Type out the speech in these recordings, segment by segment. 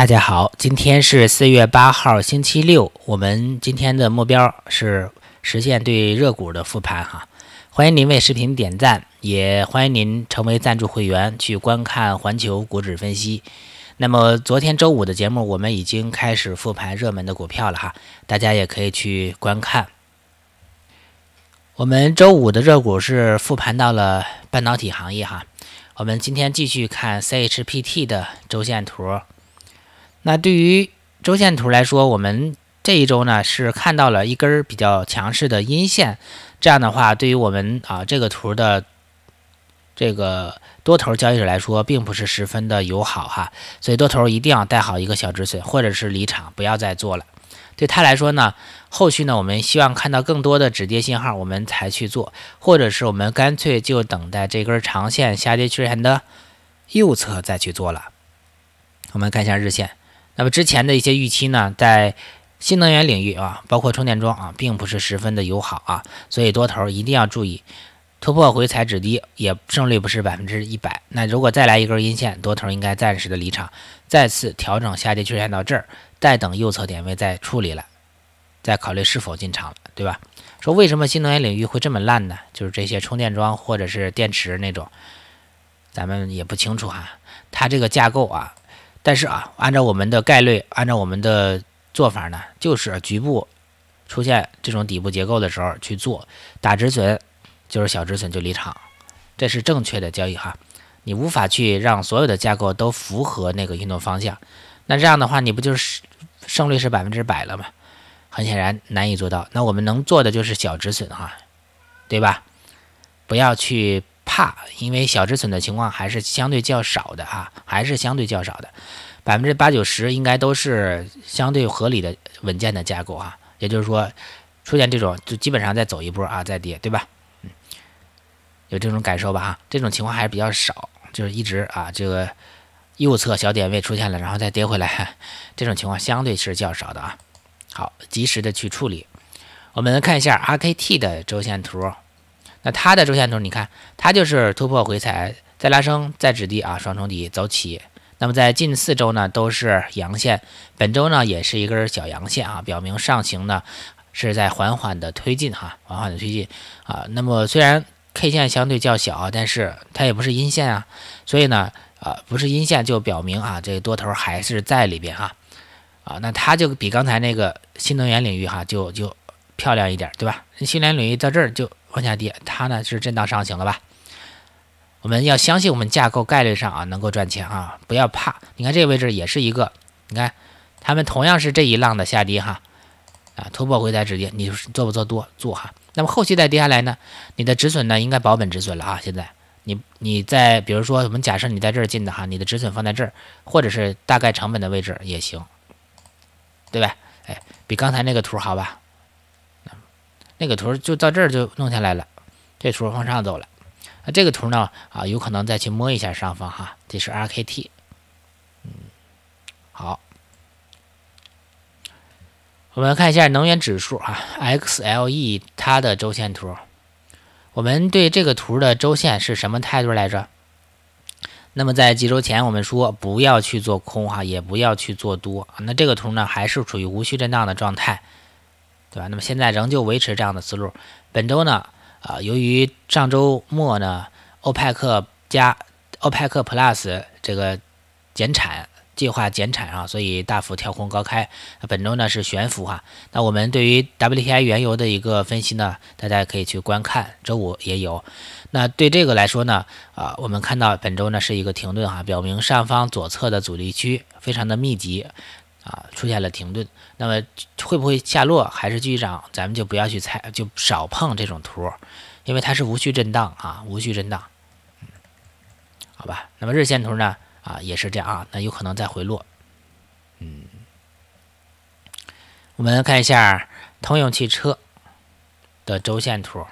大家好，今天是四月八号，星期六。我们今天的目标是实现对热股的复盘哈。欢迎您为视频点赞，也欢迎您成为赞助会员去观看环球股指分析。那么昨天周五的节目，我们已经开始复盘热门的股票了哈，大家也可以去观看。我们周五的热股是复盘到了半导体行业哈。我们今天继续看 CHPT 的周线图。那对于周线图来说，我们这一周呢是看到了一根比较强势的阴线，这样的话对于我们啊这个图的这个多头交易者来说，并不是十分的友好哈，所以多头一定要带好一个小止损，或者是离场，不要再做了。对他来说呢，后续呢我们希望看到更多的止跌信号，我们才去做，或者是我们干脆就等待这根长线下跌趋势线的右侧再去做了。我们看一下日线。那么之前的一些预期呢，在新能源领域啊，包括充电桩啊，并不是十分的友好啊，所以多头一定要注意，突破回踩止跌，也胜率不是百分之一百。那如果再来一根阴线，多头应该暂时的离场，再次调整下跌趋势线到这儿，再等右侧点位再处理了，再考虑是否进场了，对吧？说为什么新能源领域会这么烂呢？就是这些充电桩或者是电池那种，咱们也不清楚哈，它这个架构啊。但是啊，按照我们的概率，按照我们的做法呢，就是局部出现这种底部结构的时候去做打止损，就是小止损就离场，这是正确的交易哈。你无法去让所有的架构都符合那个运动方向，那这样的话你不就是胜率是百分之百了吗？很显然难以做到。那我们能做的就是小止损哈，对吧？不要去。怕，因为小止损的情况还是相对较少的啊，还是相对较少的，百分之八九十应该都是相对合理的、稳健的架构啊。也就是说，出现这种就基本上再走一波啊，再跌，对吧？嗯，有这种感受吧啊？这种情况还是比较少，就是一直啊，这个右侧小点位出现了，然后再跌回来，这种情况相对是较少的啊。好，及时的去处理。我们看一下 RKT 的周线图。那它的周线图，你看，它就是突破、回踩、再拉升、再止跌啊，双重底走起。那么在近四周呢，都是阳线，本周呢也是一根小阳线啊，表明上行呢是在缓缓的推进哈，缓缓的推进啊。那么虽然 K 线相对较小，但是它也不是阴线啊，所以呢，啊不是阴线就表明啊，这多头还是在里边哈啊。那它就比刚才那个新能源领域哈，就就漂亮一点，对吧？新能源领域到这儿就。往下跌，它呢是震荡上行了吧？我们要相信我们架构概率上啊能够赚钱啊，不要怕。你看这个位置也是一个，你看他们同样是这一浪的下跌哈，啊突破回踩止跌，你做不做多？做哈。那么后期再跌下来呢，你的止损呢应该保本止损了啊。现在你你在比如说我们假设你在这儿进的哈，你的止损放在这儿，或者是大概成本的位置也行，对吧？哎，比刚才那个图好吧？那个图就到这儿就弄下来了，这图往上走了，那这个图呢啊，有可能再去摸一下上方哈，这是 RKT，嗯，好，我们看一下能源指数啊 XLE 它的周线图，我们对这个图的周线是什么态度来着？那么在几周前我们说不要去做空哈，也不要去做多那这个图呢还是处于无序震荡的状态。对吧？那么现在仍旧维持这样的思路。本周呢，啊，由于上周末呢，欧派克加、欧派克 plus 这个减产计划减产啊，所以大幅跳空高开。本周呢是悬浮哈。那我们对于 WTI 原油的一个分析呢，大家可以去观看，周五也有。那对这个来说呢，啊，我们看到本周呢是一个停顿哈，表明上方左侧的阻力区非常的密集。啊，出现了停顿，那么会不会下落还是继续涨？咱们就不要去猜，就少碰这种图，因为它是无序震荡啊，无序震荡。好吧，那么日线图呢？啊，也是这样啊，那有可能再回落。嗯，我们看一下通用汽车的周线图，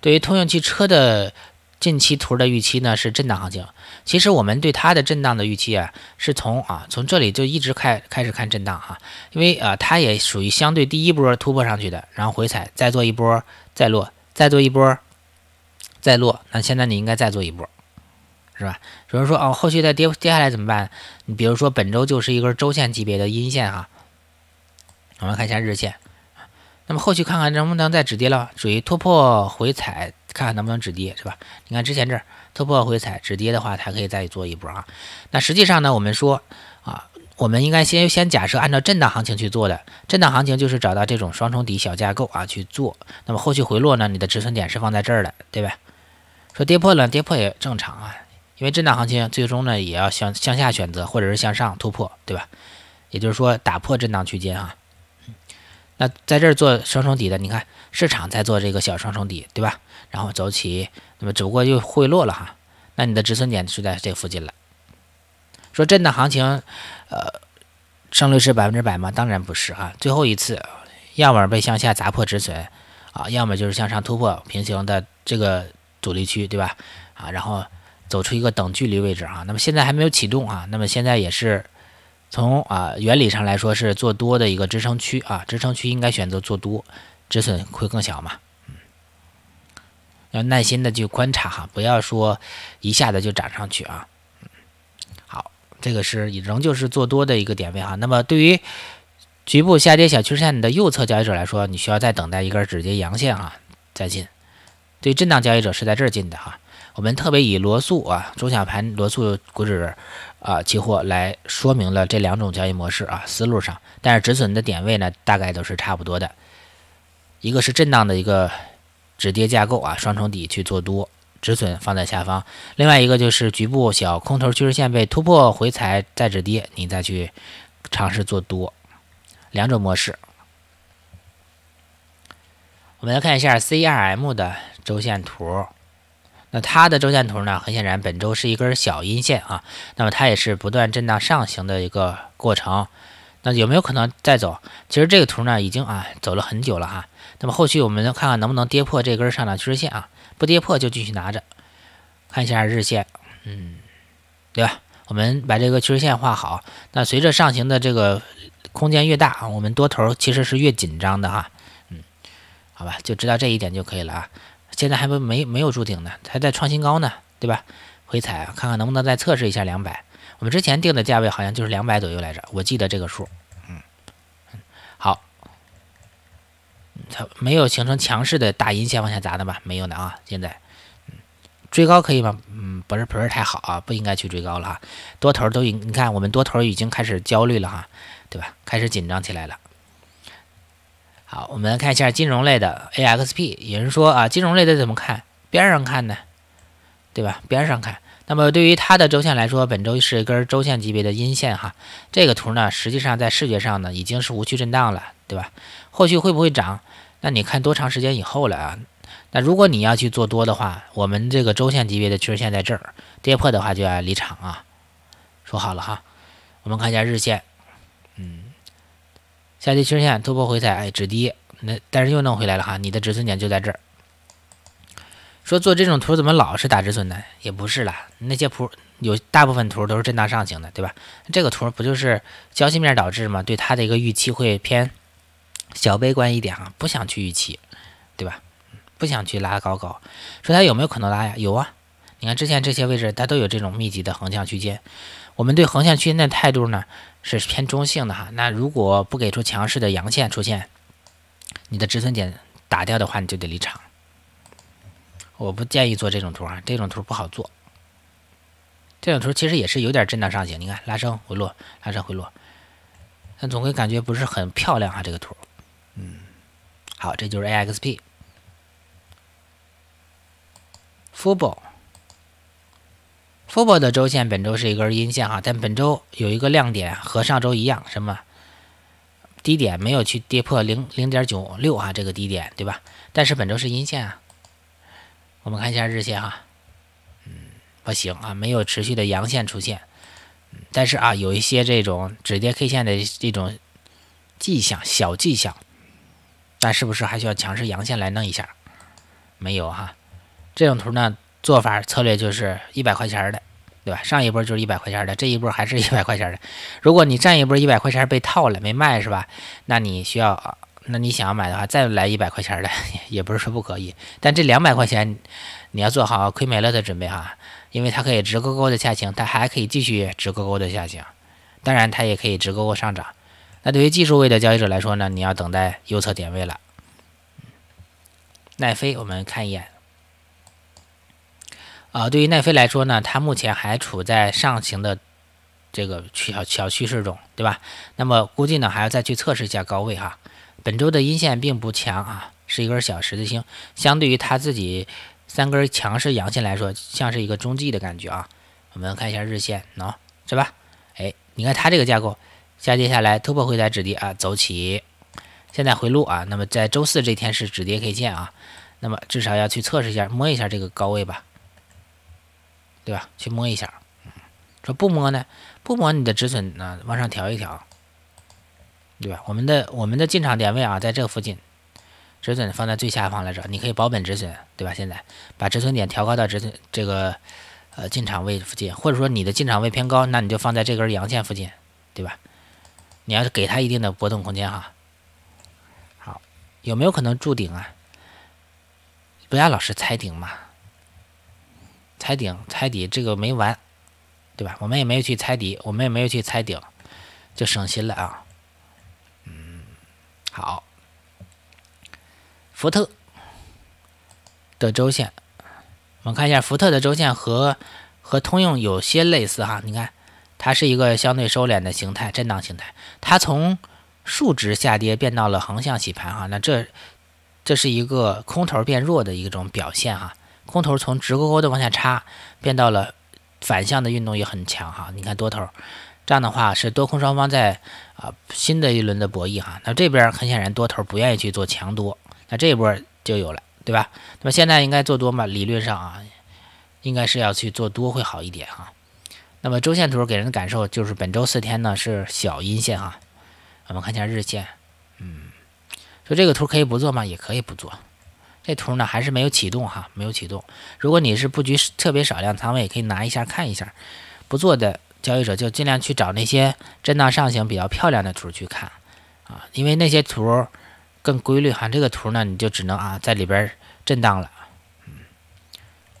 对于通用汽车的。近期图的预期呢是震荡行情，其实我们对它的震荡的预期啊，是从啊从这里就一直开开始看震荡哈，因为啊它也属于相对第一波突破上去的，然后回踩再做一波，再落再做一波，再落，那现在你应该再做一波，是吧？有人说哦，后续再跌跌下来怎么办？你比如说本周就是一根周线级别的阴线哈，我们看一下日线，那么后续看看能不能再止跌了，属于突破回踩。看看能不能止跌，是吧？你看之前这儿突破回踩止跌的话，它可以再做一波啊。那实际上呢，我们说啊，我们应该先先假设按照震荡行情去做的，震荡行情就是找到这种双重底小架构啊去做。那么后续回落呢，你的止损点是放在这儿的，对吧？说跌破了，跌破也正常啊，因为震荡行情最终呢也要向向下选择，或者是向上突破，对吧？也就是说打破震荡区间啊。那在这儿做双重底的，你看市场在做这个小双重底，对吧？然后走起，那么只不过又回落了哈，那你的止损点就在这附近了。说震荡行情，呃，胜率是百分之百吗？当然不是啊。最后一次，要么被向下砸破止损，啊，要么就是向上突破平行的这个阻力区，对吧？啊，然后走出一个等距离位置啊。那么现在还没有启动啊，那么现在也是从啊原理上来说是做多的一个支撑区啊，支撑区应该选择做多，止损会更小嘛。要耐心的去观察哈，不要说一下子就涨上去啊。好，这个是仍旧是做多的一个点位哈。那么对于局部下跌小趋势线的右侧交易者来说，你需要再等待一根止跌阳线啊再进。对震荡交易者是在这儿进的哈。我们特别以罗素啊中小盘罗素股指啊期货来说明了这两种交易模式啊思路上，但是止损的点位呢大概都是差不多的，一个是震荡的一个。止跌架构啊，双重底去做多，止损放在下方。另外一个就是局部小空头趋势线被突破回踩再止跌，你再去尝试做多，两种模式。我们来看一下 CRM 的周线图，那它的周线图呢，很显然本周是一根小阴线啊，那么它也是不断震荡上行的一个过程。那有没有可能再走？其实这个图呢，已经啊走了很久了哈。那么后续我们看看能不能跌破这根上涨趋势线啊？不跌破就继续拿着，看一下日线，嗯，对吧？我们把这个趋势线画好。那随着上行的这个空间越大啊，我们多头其实是越紧张的哈。嗯，好吧，就知道这一点就可以了啊。现在还没没没有筑顶呢，还在创新高呢，对吧？回踩看看能不能再测试一下两百。我们之前定的价位好像就是两百左右来着，我记得这个数。嗯，好，它没有形成强势的大阴线往下砸的吧？没有的啊，现在。追高可以吗？嗯，不是不是太好啊，不应该去追高了哈。多头都已，你看我们多头已经开始焦虑了哈，对吧？开始紧张起来了。好，我们看一下金融类的 A X P，有人说啊，金融类的怎么看？边上看呢，对吧？边上看。那么对于它的周线来说，本周是一根周线级别的阴线哈。这个图呢，实际上在视觉上呢已经是无序震荡了，对吧？后续会不会涨？那你看多长时间以后了啊？那如果你要去做多的话，我们这个周线级别的趋势线在这儿，跌破的话就要离场啊。说好了哈，我们看一下日线，嗯，下跌趋势线突破回踩，哎，止跌，那但是又弄回来了哈，你的止损点就在这儿。说做这种图怎么老是打止损呢？也不是啦，那些图有大部分图都是震荡上行的，对吧？这个图不就是消息面导致吗？对它的一个预期会偏小悲观一点啊，不想去预期，对吧？不想去拉高高。说它有没有可能拉呀？有啊，你看之前这些位置它都有这种密集的横向区间，我们对横向区间的态度呢是偏中性的哈。那如果不给出强势的阳线出现，你的止损点打掉的话，你就得离场。我不建议做这种图啊，这种图不好做。这种图其实也是有点震荡上行，你看拉升回落，拉升回落，但总归感觉不是很漂亮啊，这个图。嗯，好，这就是 A X P。Fubo，Fubo 的周线本周是一根阴线哈，但本周有一个亮点和上周一样，什么？低点没有去跌破零零点九六啊，这个低点对吧？但是本周是阴线啊。我们看一下日线哈，嗯，不行啊，没有持续的阳线出现，但是啊，有一些这种止跌 K 线的这种迹象，小迹象，但是不是还需要强势阳线来弄一下？没有哈，这种图呢，做法策略就是一百块钱的，对吧？上一波就是一百块钱的，这一波还是一百块钱的。如果你站一波一百块钱被套了没卖是吧？那你需要。那你想要买的话，再来一百块钱的，也不是说不可以。但这两百块钱，你要做好亏没了的准备哈，因为它可以直勾勾的下行，它还可以继续直勾勾的下行，当然它也可以直勾勾上涨。那对于技术位的交易者来说呢，你要等待右侧点位了。奈飞，我们看一眼。啊，对于奈飞来说呢，它目前还处在上行的这个小小趋势中，对吧？那么估计呢，还要再去测试一下高位哈。本周的阴线并不强啊，是一根小十字星，相对于它自己三根强势阳线来说，像是一个中继的感觉啊。我们看一下日线喏，是吧？哎，你看它这个架构下跌下来，突破回踩止跌啊，走起。现在回路啊，那么在周四这天是止跌 K 线啊，那么至少要去测试一下，摸一下这个高位吧，对吧？去摸一下。说不摸呢？不摸你的止损呢？往上调一调。对吧？我们的我们的进场点位啊，在这附近，止损放在最下方来着。你可以保本止损，对吧？现在把止损点调高到止损这个呃进场位附近，或者说你的进场位偏高，那你就放在这根阳线附近，对吧？你要是给他一定的波动空间哈。好，有没有可能筑顶啊？不要老是猜顶嘛，猜顶猜底这个没完，对吧？我们也没有去猜底，我们也没有去猜顶，就省心了啊。好，福特的周线，我们看一下福特的周线和和通用有些类似哈，你看，它是一个相对收敛的形态，震荡形态，它从竖直下跌变到了横向洗盘哈，那这这是一个空头变弱的一种表现哈，空头从直勾勾的往下插变到了反向的运动也很强哈，你看多头，这样的话是多空双方在。啊，新的一轮的博弈哈，那这边很显然多头不愿意去做强多，那这一波就有了，对吧？那么现在应该做多嘛？理论上啊，应该是要去做多会好一点哈。那么周线图给人的感受就是本周四天呢是小阴线哈。我们看一下日线，嗯，说这个图可以不做吗？也可以不做。这图呢还是没有启动哈，没有启动。如果你是布局特别少量仓位，可以拿一下看一下，不做的。交易者就尽量去找那些震荡上行比较漂亮的图去看啊，因为那些图更规律哈。这个图呢，你就只能啊在里边震荡了。嗯，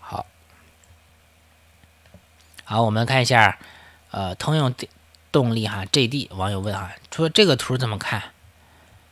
好，好，我们看一下，呃，通用动力哈，GD 网友问哈，说这个图怎么看？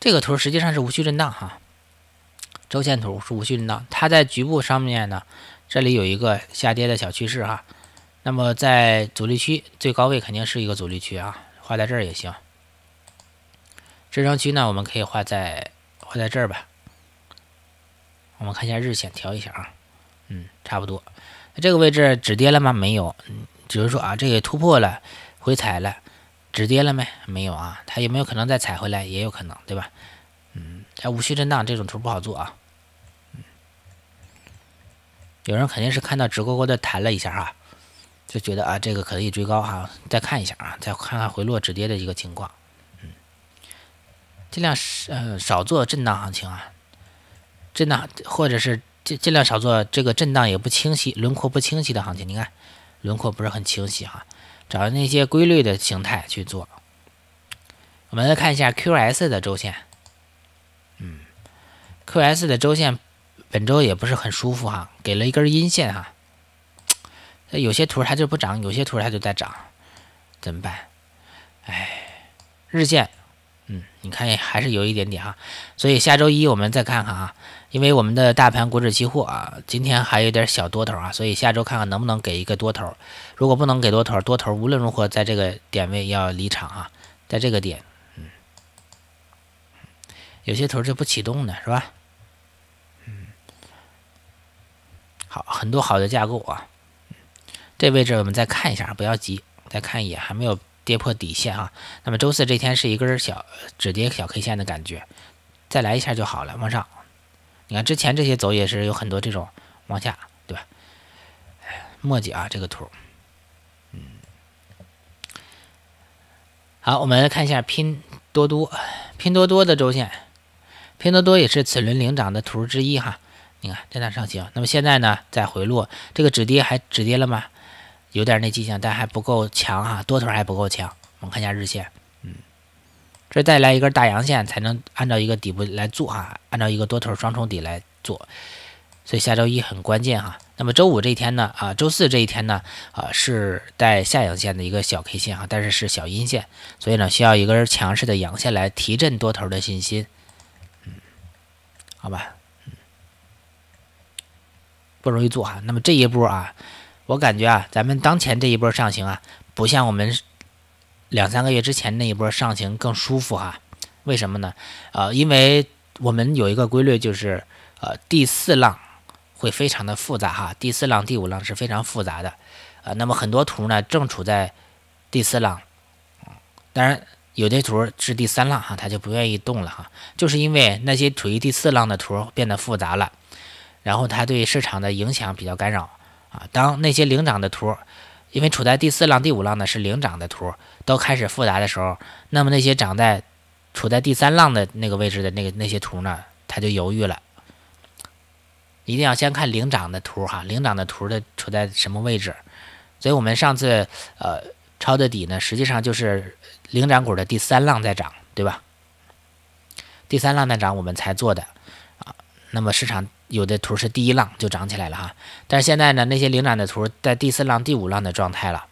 这个图实际上是无序震荡哈，周线图是无序震荡，它在局部上面呢，这里有一个下跌的小趋势哈。那么在阻力区最高位肯定是一个阻力区啊，画在这儿也行。支撑区呢，我们可以画在画在这儿吧。我们看一下日线调一下啊，嗯，差不多。这个位置止跌了吗？没有，嗯，只是说啊，这个突破了，回踩了，止跌了没？没有啊，它有没有可能再踩回来？也有可能，对吧？嗯，它无序震荡这种图不好做啊。有人肯定是看到直勾勾的弹了一下啊。就觉得啊，这个可以追高哈，再看一下啊，再看看回落止跌的一个情况，嗯，尽量是呃少做震荡行情啊，震荡或者是尽尽量少做这个震荡也不清晰轮廓不清晰的行情，你看轮廓不是很清晰哈，找那些规律的形态去做。我们来看一下 Q S 的周线，嗯，Q S 的周线本周也不是很舒服哈，给了一根阴线哈。有些图它就不涨，有些图它就在涨，怎么办？哎，日线，嗯，你看还是有一点点哈，所以下周一我们再看看啊，因为我们的大盘股指期货啊，今天还有点小多头啊，所以下周看看能不能给一个多头，如果不能给多头，多头无论如何在这个点位要离场啊，在这个点，嗯，有些头就不启动的是吧？嗯，好，很多好的架构啊。这位置我们再看一下，不要急，再看一眼，还没有跌破底线啊。那么周四这天是一根小止跌小 K 线的感觉，再来一下就好了，往上。你看之前这些走也是有很多这种往下，对吧？墨迹啊，这个图。嗯，好，我们来看一下拼多多，拼多多的周线，拼多多也是此轮领涨的图之一哈。你看在那上行，那么现在呢在回落，这个止跌还止跌了吗？有点那迹象，但还不够强哈，多头还不够强。我们看一下日线，嗯，这再来一根大阳线才能按照一个底部来做啊，按照一个多头双重底来做。所以下周一很关键哈。那么周五这一天呢？啊，周四这一天呢？啊，是带下阳线的一个小 K 线哈，但是是小阴线，所以呢需要一根强势的阳线来提振多头的信心。嗯，好吧，嗯，不容易做哈。那么这一波啊。我感觉啊，咱们当前这一波上行啊，不像我们两三个月之前那一波上行更舒服哈。为什么呢？呃，因为我们有一个规律，就是呃第四浪会非常的复杂哈。第四浪、第五浪是非常复杂的，呃，那么很多图呢正处在第四浪，当然有的图是第三浪哈，它就不愿意动了哈，就是因为那些处于第四浪的图变得复杂了，然后它对市场的影响比较干扰。啊，当那些领涨的图，因为处在第四浪、第五浪的是领涨的图，都开始复杂的时候，那么那些涨在，处在第三浪的那个位置的那个那些图呢，他就犹豫了。一定要先看领涨的图哈，领涨的图的处在什么位置？所以我们上次呃抄的底呢，实际上就是领涨股的第三浪在涨，对吧？第三浪在涨，我们才做的。那么市场有的图是第一浪就涨起来了哈，但是现在呢，那些领涨的图在第四浪、第五浪的状态了。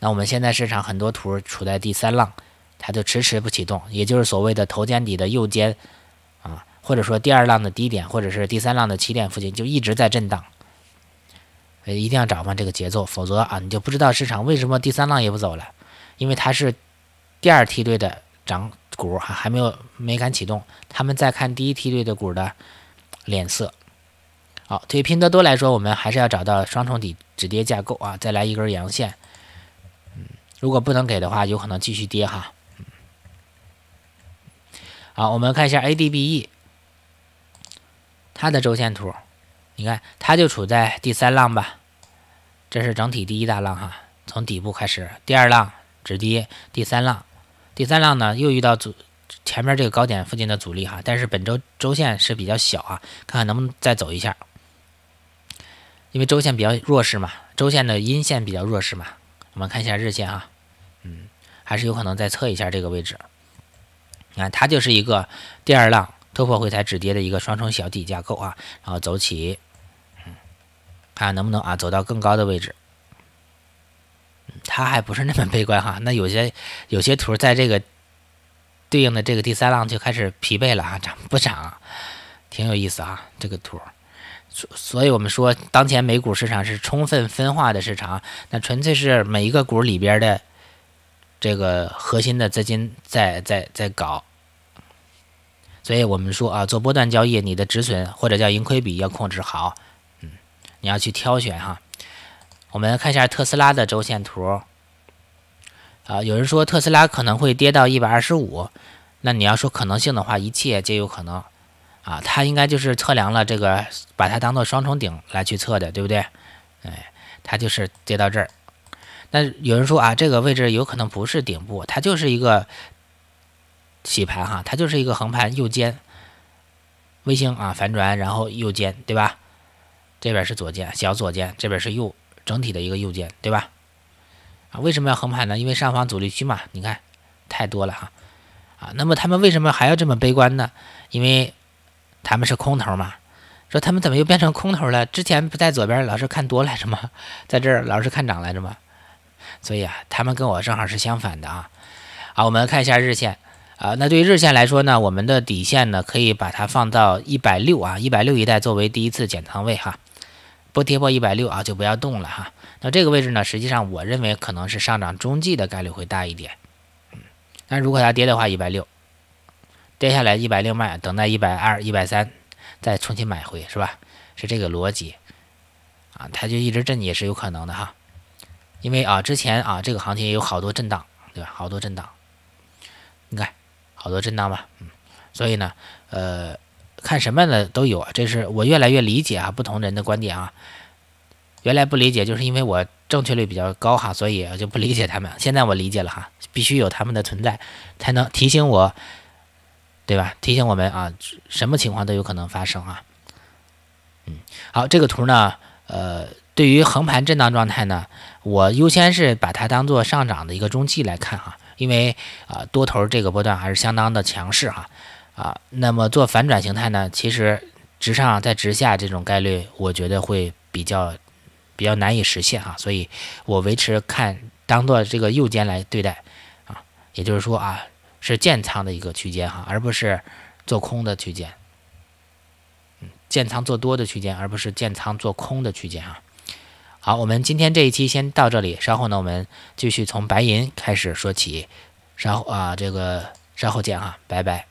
那我们现在市场很多图处在第三浪，它就迟迟不启动，也就是所谓的头肩底的右肩啊，或者说第二浪的低点，或者是第三浪的起点附近，就一直在震荡。呃，一定要掌握这个节奏，否则啊，你就不知道市场为什么第三浪也不走了，因为它是第二梯队的涨股还还没有没敢启动，他们在看第一梯队的股的。脸色好，对于拼多多来说，我们还是要找到双重底止跌架构啊，再来一根阳线。如果不能给的话，有可能继续跌哈。好，我们看一下 ADB E，它的周线图，你看它就处在第三浪吧，这是整体第一大浪哈，从底部开始，第二浪止跌，第三浪，第三浪呢又遇到阻。前面这个高点附近的阻力哈，但是本周周线是比较小啊，看看能不能再走一下，因为周线比较弱势嘛，周线的阴线比较弱势嘛。我们看一下日线啊，嗯，还是有可能再测一下这个位置。你看它就是一个第二浪突破回踩止跌的一个双重小底架构啊，然后走起，嗯，看看能不能啊走到更高的位置。它他还不是那么悲观哈，那有些有些图在这个。对应的这个第三浪就开始疲惫了啊，涨不涨，挺有意思啊，这个图，所所以我们说当前美股市场是充分分化的市场，那纯粹是每一个股里边的这个核心的资金在在在搞，所以我们说啊，做波段交易，你的止损或者叫盈亏比要控制好，嗯，你要去挑选哈，我们看一下特斯拉的周线图。啊，有人说特斯拉可能会跌到一百二十五，那你要说可能性的话，一切皆有可能。啊，它应该就是测量了这个，把它当做双重顶来去测的，对不对？哎，它就是跌到这儿。那有人说啊，这个位置有可能不是顶部，它就是一个洗盘哈，它就是一个横盘右肩，微星啊反转，然后右肩，对吧？这边是左肩小左肩，这边是右整体的一个右肩，对吧？啊，为什么要横盘呢？因为上方阻力区嘛，你看太多了哈，啊，那么他们为什么还要这么悲观呢？因为他们是空头嘛，说他们怎么又变成空头了？之前不在左边老是看多来着吗？在这儿老是看涨来着吗？所以啊，他们跟我正好是相反的啊。好，我们看一下日线啊，那对于日线来说呢，我们的底线呢，可以把它放到一百六啊，一百六一带作为第一次减仓位哈。不跌破一百六啊，就不要动了哈。那这个位置呢，实际上我认为可能是上涨中继的概率会大一点。嗯，但如果它跌的话，一百六跌下来一百六卖，等待一百二、一百三再重新买回，是吧？是这个逻辑啊？它就一直震也是有可能的哈，因为啊，之前啊这个行情也有好多震荡，对吧？好多震荡，你看好多震荡吧，嗯，所以呢，呃。看什么的都有，这是我越来越理解啊，不同人的观点啊，原来不理解，就是因为我正确率比较高哈，所以就不理解他们。现在我理解了哈，必须有他们的存在，才能提醒我，对吧？提醒我们啊，什么情况都有可能发生啊。嗯，好，这个图呢，呃，对于横盘震荡状态呢，我优先是把它当做上涨的一个中期来看哈，因为啊，多头这个波段还是相当的强势哈。啊，那么做反转形态呢？其实直上在直下这种概率，我觉得会比较比较难以实现啊。所以，我维持看当做这个右肩来对待啊，也就是说啊，是建仓的一个区间哈，而不是做空的区间。嗯，建仓做多的区间，而不是建仓做空的区间啊。好，我们今天这一期先到这里，稍后呢，我们继续从白银开始说起，稍后啊，这个稍后见哈，拜拜。